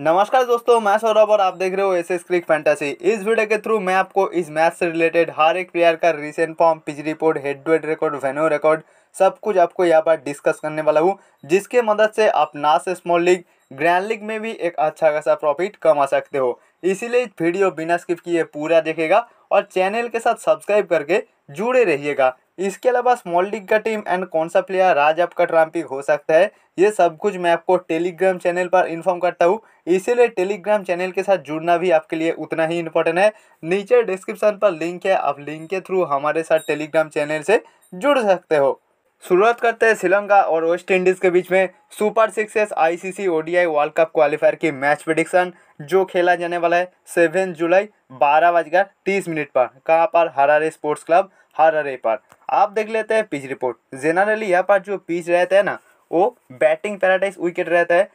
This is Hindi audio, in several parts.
नमस्कार दोस्तों मैं सौरभ और आप देख रहे हो एस एस क्रिक फैंटासी इस वीडियो के थ्रू मैं आपको इस मैच से रिलेटेड हर एक प्लेयर का recent form pitch report head to head record venue record सब कुछ आपको यहाँ पर डिस्कस करने वाला हूँ जिसके मदद से आप ना से स्मॉल लीग ग्रैंड लीग में भी एक अच्छा खासा प्रॉफिट कमा सकते हो इसीलिए वीडियो बिना स्किप किए पूरा देखेगा और चैनल के साथ सब्सक्राइब करके जुड़े रहिएगा इसके अलावा स्मॉल लीग का टीम एंड कौन सा प्लेयर आज आपका ट्राम्पिक हो सकता है ये सब कुछ मैं आपको टेलीग्राम चैनल पर इन्फॉर्म करता हूँ इसीलिए टेलीग्राम चैनल के साथ जुड़ना भी आपके लिए उतना ही इम्पोर्टेंट है नीचे डिस्क्रिप्शन पर लिंक है आप लिंक के थ्रू हमारे साथ टेलीग्राम चैनल से जुड़ सकते हो शुरुआत करते हैं श्रीलंका और वेस्ट इंडीज़ के बीच में super sixes ICC ODI world cup qualifier की मैच प्रडिक्शन जो खेला जाने वाला है सेवन जुलाई बारह बजकर तीस मिनट पर कहाँ पर हरारे स्पोर्ट्स क्लब हरारे पर आप देख लेते हैं पिच रिपोर्ट जेनरली यहाँ पर जो पिच रहता है ना वो बैटिंग पैराडाइज विकेट रहता है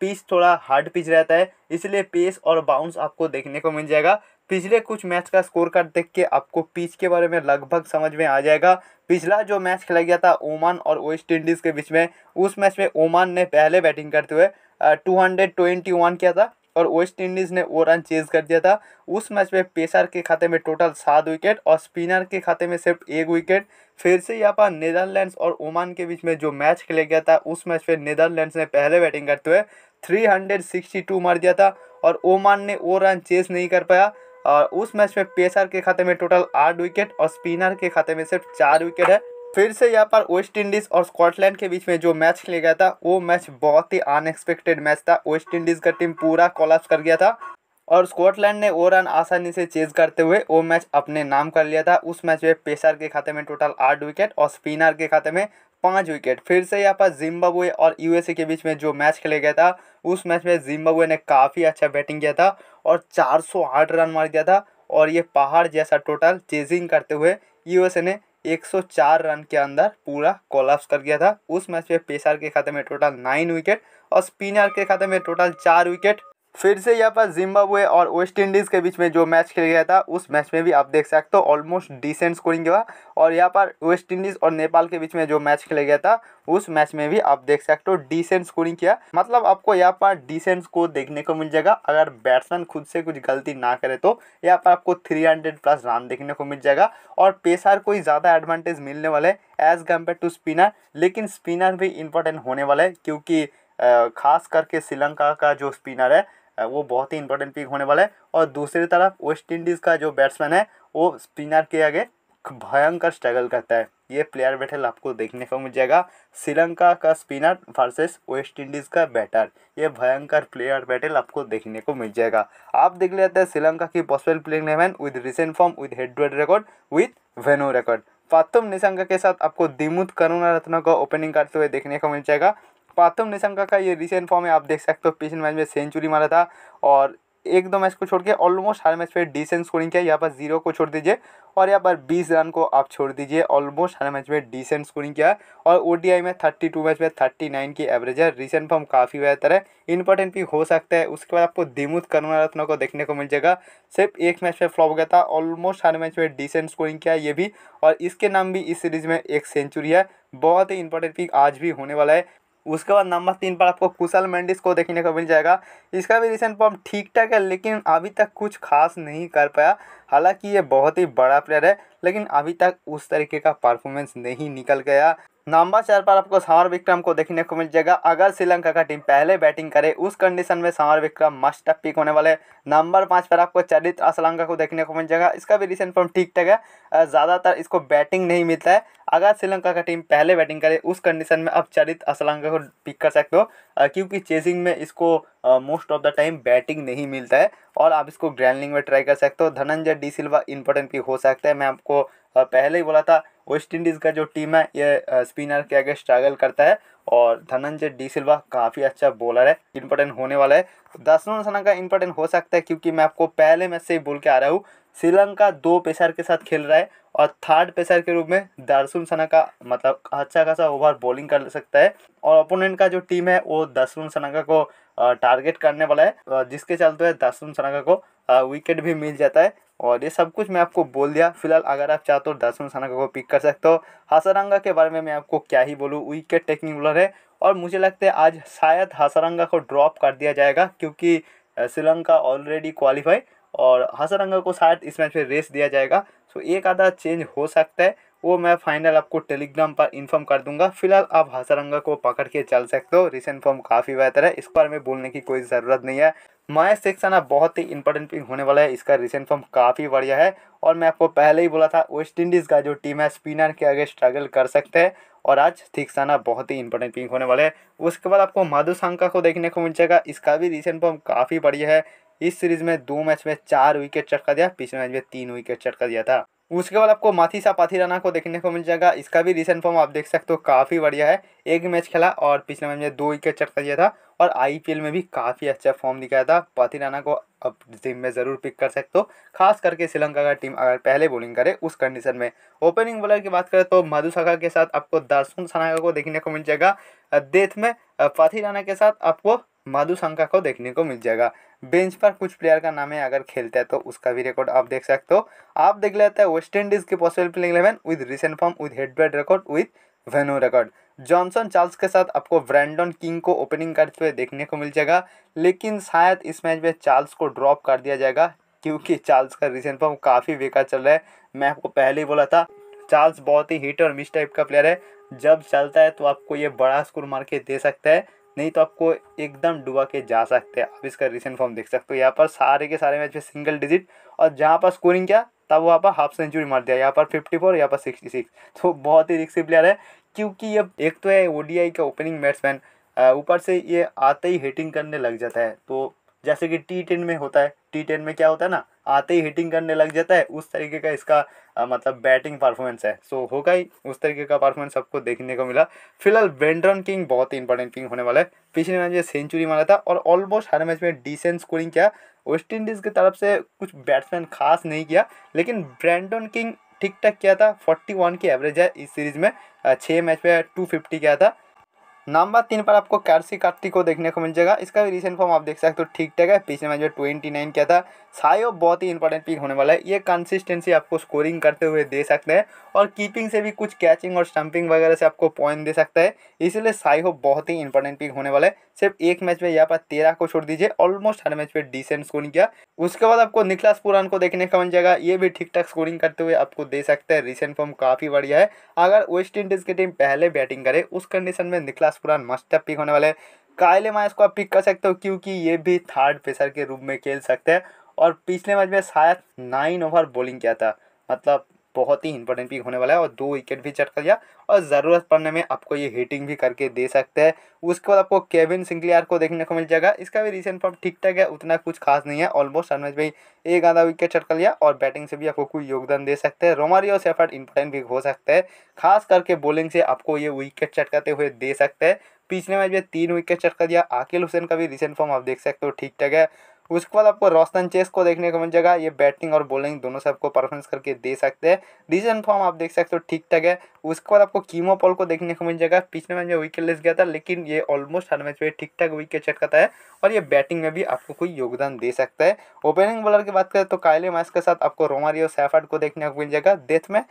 पिच थोड़ा हार्ड पिच रहता है इसलिए पेस और बाउंस आपको देखने को मिल जाएगा पिछले कुछ मैच का स्कोर कार्ड देख के आपको पिच के बारे में लगभग समझ में आ जाएगा पिछला जो मैच खेला गया था ओमान और वेस्ट इंडीज़ के बीच में उस मैच में ओमान ने पहले बैटिंग करते हुए टू हंड्रेड ट्वेंटी वन किया था और वेस्ट इंडीज़ ने वो रन चेज कर दिया था उस मैच में पेसर के खाते में टोटल सात विकेट और स्पिनर के खाते में सिर्फ एक विकेट फिर से यहाँ पर नीदरलैंड्स और ओमान के बीच में जो मैच खेला गया था उस मैच में नीदरलैंड्स ने पहले बैटिंग करते हुए 362 मार दिया था और ओमान ने वो रन चेज नहीं कर पाया और उस मैच में पेसर के खाते में टोटल आठ विकेट और स्पिनर के खाते में सिर्फ चार विकेट है फिर से यहाँ पर वेस्ट इंडीज़ और स्कॉटलैंड के बीच में जो मैच खेला गया था वो मैच बहुत ही अनएक्सपेक्टेड मैच था वेस्ट इंडीज़ का टीम पूरा कॉलप्स कर गया था और स्कॉटलैंड ने वो रन आसानी से चेज करते हुए वो मैच अपने नाम कर लिया था उस मैच में पेसर के खाते में टोटल आठ विकेट और स्पिनर के खाते में पाँच विकेट फिर से यहाँ पर जिम्बाब्वे और यूएसए के बीच में जो मैच खेला गया था उस मैच में जिम्बाब्वे ने काफ़ी अच्छा बैटिंग किया था और चार रन मार दिया था और ये पहाड़ जैसा टोटल चेजिंग करते हुए यूएसए ने 104 रन के अंदर पूरा कोलाप्स कर गया था उस मैच में पेसर के खाते में टोटल नाइन विकेट और स्पिनर के खाते में टोटल चार विकेट फिर से यहाँ पर जिम्बाब्वे और वेस्ट इंडीज़ के बीच में जो मैच खेला गया था उस मैच में भी आप देख सकते हो ऑलमोस्ट डिसेंट स्कोरिंग हुआ और यहाँ पर वेस्ट इंडीज़ और नेपाल के बीच में जो मैच खेला गया था उस मैच में भी आप देख सकते हो डिसेंट स्कोरिंग किया मतलब आपको यहाँ पर डिसेंट स्कोर देखने को मिल जाएगा अगर बैट्समैन खुद से कुछ गलती ना करे तो यहाँ पर आपको थ्री हंड्रेड प्लस रन देखने को मिल जाएगा और पेसर को ज़्यादा एडवांटेज मिलने वाला है एज़ कम्पेयर टू स्पिनर लेकिन स्पिनर भी इंपॉर्टेंट होने वाला है क्योंकि खास करके श्रीलंका का जो स्पिनर है वो बहुत ही इंपॉर्टेंट पिक होने वाला है और दूसरी तरफ वेस्ट इंडीज़ का जो बैट्समैन है वो स्पिनर के आगे भयंकर स्ट्रगल करता है ये प्लेयर बैटल आपको देखने को मिल जाएगा श्रीलंका का स्पिनर वर्सेस वेस्ट इंडीज़ का बैटर ये भयंकर प्लेयर बैटल आपको देखने को मिल जाएगा आप देख लेते हैं श्रीलंका की possible playing eleven with recent form with head to head record with venue record Pathum Nissanka के साथ आपको दिमुत करुणा रत्न को ओपनिंग करते हुए देखने को मिल जाएगा पार्थव निशंका का ये रिसेंट फॉर्म है आप देख सकते हो पिछले मैच में सेंचुरी मारा था और एक दो मैच को छोड़ के ऑलमोस्ट हर मैच पे डिसेंट स्कोरिंग किया यहाँ पर जीरो को छोड़ दीजिए और यहाँ पर बीस रन को आप छोड़ दीजिए ऑलमोस्ट हर मैच में डिसेंट स्कोरिंग किया और ओ में थर्टी टू मैच में थर्टी नाइन की एवरेज है रिसेंट फॉर्म काफ़ी बेहतर है इंपॉर्टेंट भी हो सकता है उसके बाद आपको दिमुत करुणा को देखने को मिल जाएगा सिर्फ एक मैच में फ्लॉप गया था ऑलमोस्ट हर मैच में डिसेंट स्कोरिंग किया ये भी और इसके नाम भी इस सीरीज में एक सेंचुरी है बहुत ही इंपॉर्टेंट पिक आज भी होने वाला है उसके बाद नंबर तीन पर आपको कुशल मेंडिस को देखने को मिल जाएगा इसका भी रिसेंट फॉर्म ठीक ठाक है लेकिन अभी तक कुछ खास नहीं कर पाया हालांकि ये बहुत ही बड़ा प्लेयर है लेकिन अभी तक उस तरीके का परफॉर्मेंस नहीं निकल गया नंबर चार पर आपको सावर विक्रम को देखने को मिल जाएगा अगर श्रीलंका का टीम पहले बैटिंग करे उस कंडीशन में सावर विक्रम मस्ट पिक होने वाले नंबर पाँच पर आपको चरित असलंका को देखने को मिल जाएगा इसका भी रिसेंट फॉर्म ठीक ठाक है ज़्यादातर इसको बैटिंग नहीं मिलता है अगर श्रीलंका का टीम पहले बैटिंग करे उस कंडीशन में आप चरित असलंका को पिक कर सकते हो क्योंकि चेसिंग में इसको most of the time batting नहीं मिलता है और आप इसको ग्रैंडलिंग में ट्राई कर सकते हो धनंजय डी सिल्वा इंपॉर्टेंट पिक हो सकता है मैं आपको पहले ही बोला था वेस्ट इंडीज़ का जो टीम है ये स्पिनर के आगे स्ट्रगल करता है और धनंजय डी सिल्वा काफ़ी अच्छा बॉलर है इम्पोर्टेंट होने वाला है तो दासनों सना का इम्पोर्टेंट हो सकता है क्योंकि मैं आपको पहले मैच से ही बोल के आ रहा हूँ श्रीलंका दो पेशर के साथ खेल रहा है और थर्ड पेशर के रूप में दारसुन सना का मतलब अच्छा खासा ओवर बॉलिंग कर सकता है और अपोनेंट का जो टीम है वो दसवन सनाका को टारगेट करने वाला है जिसके चलते दासुन सनाका को विकेट भी मिल जाता है और ये सब कुछ मैं आपको बोल दिया फिलहाल अगर आप चाहते हो तो दर्शन सानका को पिक कर सकते हो हासारंगा के बारे में मैं आपको क्या ही बोलूँ विकेट टेकिंग बोलर है और मुझे लगता है आज शायद हासारंगा को ड्रॉप कर दिया जाएगा क्योंकि श्रीलंका ऑलरेडी क्वालिफाई और हासारंगा को शायद इस मैच में रेस दिया जाएगा सो एक आधा चेंज हो सकता है वो मैं फाइनल आपको टेलीग्राम पर इन्फॉर्म कर दूंगा फिलहाल आप हासारंगा को पकड़ के चल सकते हो रिसेंट फॉर्म काफ़ी बेहतर है इस पर मैं बोलने की कोई ज़रूरत नहीं है माया सेक्शन अब बहुत ही इंपॉर्टेंट पिक होने वाला है इसका रिसेंट फॉर्म काफ़ी बढ़िया है और मैं आपको पहले ही बोला था वेस्ट इंडीज़ का जो टीम है स्पिनर के आगे स्ट्रगल कर सकते हैं और आज थिक्साना बहुत ही इंपॉर्टेंट पिंक होने वाला है उसके बाद आपको माधु सांका को देखने को मिल जाएगा इसका भी रिसेंट फॉर्म काफ़ी बढ़िया है इस सीरीज में दो मैच में चार विकेट चटका दिया पिछले मैच में तीन विकेट चटका दिया था उसके बाद आपको माथीसा पाथी राना को देखने को मिल जाएगा इसका भी रिसेंट फॉर्म आप देख सकते हो काफ़ी बढ़िया है एक मैच खेला और पिछले मैच में दो विकेट चटका दिया था और आईपीएल में भी काफ़ी अच्छा फॉर्म दिखाया था पाथी राना को अब टीम में ज़रूर पिक कर सकते हो खास करके श्रीलंका का टीम अगर पहले बॉलिंग करे उस कंडीशन में ओपनिंग बॉलर की बात करें तो मधुशाखा के साथ आपको दर्शन सनागा को देखने को मिल जाएगा देथ में पाथी राना के साथ आपको माधु शंका को देखने को मिल जाएगा बेंच पर कुछ प्लेयर का नाम है अगर खेलता है तो उसका भी रिकॉर्ड आप देख सकते हो आप देख लेते हैं वेस्ट इंडीज़ के possible playing eleven with recent form with head bad record with venue record Johnson Charles के साथ आपको ब्रैंडन किंग को ओपनिंग करते हुए देखने को मिल जाएगा लेकिन शायद इस मैच में चार्ल्स को ड्रॉप कर दिया जाएगा क्योंकि चार्ल्स का रिसेंट फॉर्म काफ़ी बेकार चल रहा है मैं आपको पहले ही बोला था चार्ल्स बहुत ही हिट और मिस टाइप का प्लेयर है जब चलता है तो आपको ये बड़ा स्कोर मार के दे सकता है नहीं तो आपको एकदम डुबा के जा सकते हैं आप इसका रिसेंट फॉर्म देख सकते हो यहाँ पर सारे के सारे मैच में सिंगल डिजिट और जहाँ पर स्कोरिंग क्या तब वहाँ पर हाफ सेंचुरी मार दिया यहाँ पर 54 फोर यहाँ पर 66 तो बहुत ही रिक्सी प्लेयर है क्योंकि अब एक तो है ओडीआई का ओपनिंग बैट्समैन ऊपर से ये आते ही हिटिंग करने लग जाता है तो जैसे कि टी टेन में होता है टी टेन में क्या होता है ना आते ही हिटिंग करने लग जाता है उस तरीके का इसका आ, मतलब बैटिंग परफॉर्मेंस है सो होगा ही उस तरीके का परफॉर्मेंस सबको देखने को मिला फिलहाल ब्रेंडन किंग बहुत ही इंपॉर्टेंट किंग होने वाला है पिछले मैच में सेंचुरी मारा था और ऑलमोस्ट हर मैच में डिसेंट स्कोरिंग किया वेस्ट इंडीज़ की तरफ से कुछ बैट्समैन खास नहीं किया लेकिन ब्रैंडन किंग ठीक ठाक किया था 41 की एवरेज है इस सीरीज़ में छः मैच पे 250 किया था नंबर तीन पर आपको कैरसी कार्तिक को देखने को मिल जाएगा इसका भी रिसेंट फॉर्म आप देख सकते हो ठीक ठाक है पिछले मैच में ट्वेंटी नाइन किया था सायो बहुत ही इंपॉर्टेंट पिक होने वाला है ये कंसिस्टेंसी आपको स्कोरिंग करते हुए दे सकते हैं और कीपिंग से भी कुछ कैचिंग और स्टंपिंग वगैरह से आपको पॉइंट दे सकता है इसलिए सायो बहुत ही इंपॉर्टेंट पिक होने वाला है सिर्फ एक मैच में यहाँ पर तेरह को छोड़ दीजिए ऑलमोस्ट हर मैच में डिसेंट स्कोरिंग किया उसके बाद आपको निकलास पुरान को देखने को मिल जाएगा ये भी ठीक ठाक स्कोरिंग करते हुए आपको दे सकते हैं रिसेंट फॉर्म काफ़ी बढ़िया है अगर वेस्ट इंडीज़ की टीम पहले बैटिंग करे उस कंडीशन में निकलास पूरा मस्त पिक होने वाले कायले माइस को आप पिक कर सकते हो क्योंकि ये भी थर्ड पेसर के रूप में खेल सकते हैं और पिछले मैच में शायद नाइन ओवर बॉलिंग किया था मतलब बहुत ही इंपॉर्टेंट पिक होने वाला है और दो विकेट भी चटका दिया और ज़रूरत पड़ने में आपको ये हिटिंग भी करके दे सकते हैं उसके बाद आपको केविन सिंगलियार को देखने को मिल जाएगा इसका भी रिसेंट फॉर्म ठीक ठाक है उतना कुछ खास नहीं है ऑलमोस्ट रनमेज भाई एक आधा विकेट चटका लिया और बैटिंग से भी आपको कोई योगदान दे सकते हैं रोमारी और सेफर्ट इंपॉर्टेंट भी हो सकते हैं खास करके बॉलिंग से आपको ये विकेट चटकाते हुए दे सकते हैं पिछले मैच में तीन विकेट चटका दिया आकिल हुसैन का भी रिसेंट फॉर्म आप देख सकते हो ठीक ठाक है उसके बाद आपको रोशन चेस को देखने को मिल जाएगा ये बैटिंग और बॉलिंग दोनों से आपको परफॉर्मेंस करके दे सकते हैं रीजन फॉर्म आप देख सकते हो ठीक ठाक है उसके बाद आपको कीमो पॉल को देखने को मिल जाएगा पिछले मैच में विकेट लेस गया था लेकिन ये ऑलमोस्ट हर मैच में ठीक ठाक विकेट चटकाता है और ये बैटिंग में भी आपको कोई योगदान दे सकता है ओपनिंग बॉलर की बात करें तो कायले माइस के साथ आपको रोमारियो सैफर्ड को देखने को मिल जाएगा डेथ में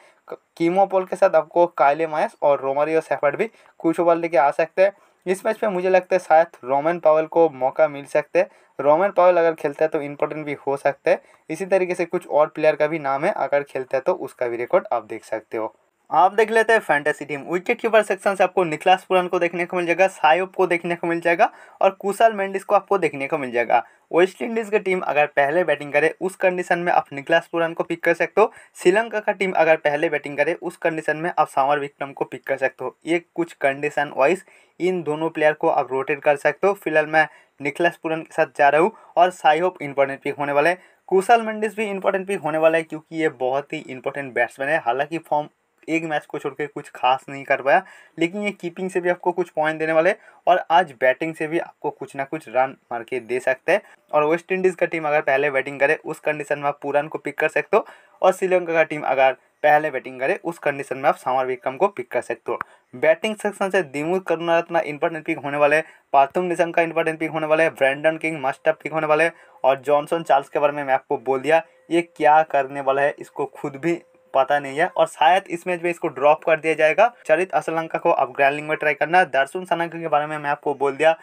कीमो पॉल के साथ आपको कायले माइस और रोमारियो सैफर्ड भी कुछ ओवर लेके आ सकते हैं इस मैच पे मुझे लगता है शायद रोमन पावल को मौका मिल सकता है रोमन पावल अगर खेलता है तो इम्पोर्टेंट भी हो सकता है इसी तरीके से कुछ और प्लेयर का भी नाम है अगर खेलता है तो उसका भी रिकॉर्ड आप देख सकते हो आप देख लेते हैं fantasy team wicket keeper section से आपको निकलास पुरन को देखने को मिल जाएगा सायोप को देखने को मिल जाएगा और कुशल मेंडिस को आपको देखने को मिल जाएगा वेस्ट इंडीज़ की टीम अगर पहले बैटिंग करे उस कंडीशन में आप निकलास पुरन को पिक कर सकते हो श्रीलंका का टीम अगर पहले बैटिंग करे उस कंडीशन में आप सांवर विक्रम को पिक कर सकते हो ये कुछ कंडीशन वाइज इन दोनों प्लेयर को आप रोटेट कर सकते हो फिलहाल मैं निकलास पुरन के साथ जा रहा हूँ और साई इंपॉर्टेंट पिक होने वाले कुशल मेंडिस भी इंपॉर्टेंट पिक होने वाला है क्योंकि ये बहुत ही इंपॉर्टेंट बैट्समैन है हालांकि फॉर्म एक मैच को छोड़कर कुछ खास नहीं कर पाया लेकिन ये कीपिंग से भी आपको कुछ पॉइंट देने वाले और आज बैटिंग से भी आपको कुछ ना कुछ रन मार के दे सकते हैं और वेस्ट इंडीज़ का टीम अगर पहले बैटिंग करे उस कंडीशन में आप पूरन को पिक कर सकते हो और श्रीलंका का टीम अगर पहले बैटिंग करे उस कंडीशन में आप सामर विक्रम को पिक कर सकते हो बैटिंग सेक्शन से करुणा रत्न इंपॉर्टेंट पिक होने वाले पार्थुम निशंक का इंपॉर्टेंट पिक होने वाले ब्रैंडन किंग मस्टअप पिक होने वाले और जॉनसन चार्ल्स के बारे में मैं आपको बोल दिया ये क्या करने वाला है इसको खुद भी पता नहीं है और शायद इस मैच में इसको ड्रॉप कर दिया जाएगा चरित असलंका को अब ग्रैंड में ट्राई करना है दर्शन सनंका के बारे में मैं आपको बोल दिया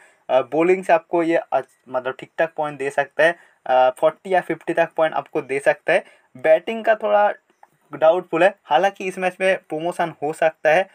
बॉलिंग से आपको ये मतलब ठीक ठाक पॉइंट दे सकता है फोर्टी या फिफ्टी तक पॉइंट आपको दे सकता है बैटिंग का थोड़ा डाउटफुल है हालांकि इस मैच में प्रमोशन हो सकता है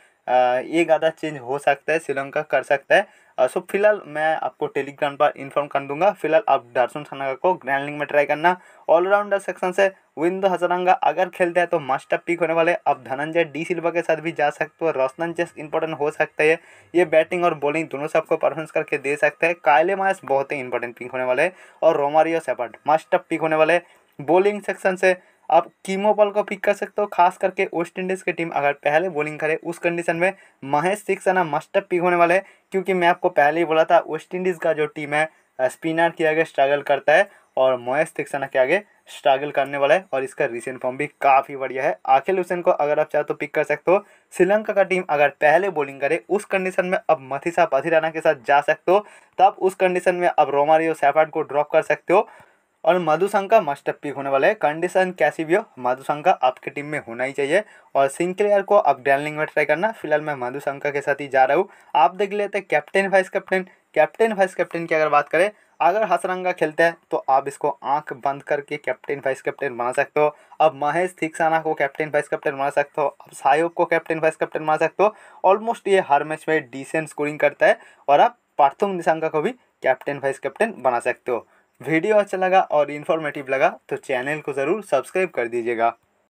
एक आधा चेंज हो सकता है श्रीलंका कर सकता है सो फिलहाल मैं आपको टेलीग्राम पर इन्फॉर्म कर दूंगा फिलहाल आप डारसुन सनागा को ग्रैंड लिंग में ट्राई करना ऑलराउंडर सेक्शन से विंदो हजरंगा अगर खेलते हैं तो मास्टर पिक होने वाले आप धनंजय डी सिल्वा के साथ भी जा सकते हो रोशनन जेस इंपॉर्टेंट हो सकते हैं ये बैटिंग और बॉलिंग दोनों से आपको परफॉर्मेंस करके दे सकते हैं कायले मायस बहुत ही इंपॉर्टेंट पिक होने वाले और रोमारियो सेपर्ट मास्टर पिक होने वाले बॉलिंग सेक्शन से आप कीमो बॉल को पिक कर सकते हो खास करके वेस्ट इंडीज़ की टीम अगर पहले बॉलिंग करे उस कंडीशन में महेश सिक्स मस्टअप पिक होने वाले क्योंकि मैं आपको पहले ही बोला था वेस्ट इंडीज़ का जो टीम है स्पिनर के आगे स्ट्रगल करता है और महेश सिक्सना के आगे स्ट्रगल करने वाला है और इसका रिसेंट फॉर्म भी काफ़ी बढ़िया है आखिल हुसैन को अगर आप चाहो तो पिक कर सकते हो श्रीलंका का टीम अगर पहले बॉलिंग करे उस कंडीशन में अब मथिसा पथिराना के साथ जा सकते हो तब उस कंडीशन में अब रोमारियो सैफाट को ड्रॉप कर सकते हो और माधुसंका मास्टर पिक होने वाला है कंडीशन कैसी भी हो मधुशंका आपके टीम में होना ही चाहिए और सिंक्लेयर को आप डैलिंग में ट्राई करना फिलहाल मैं मधुशंका के साथ ही जा रहा हूँ आप देख लेते हैं captain vice captain captain vice captain की अगर बात करें अगर हसरंगा खेलते हैं तो आप इसको आंख बंद करके कैप्टन वाइस कैप्टन बना सकते हो अब महेश थिकसाना को कैप्टन वाइस कैप्टन बना सकते हो अब सायोग को कैप्टन वाइस कैप्टन बना सकते हो ऑलमोस्ट ये हर मैच में डिसेंट स्कोरिंग करता है और आप पार्थुम निशंका को भी कैप्टन वाइस कैप्टन बना सकते हो वीडियो अच्छा लगा और इन्फॉर्मेटिव लगा तो चैनल को ज़रूर सब्सक्राइब कर दीजिएगा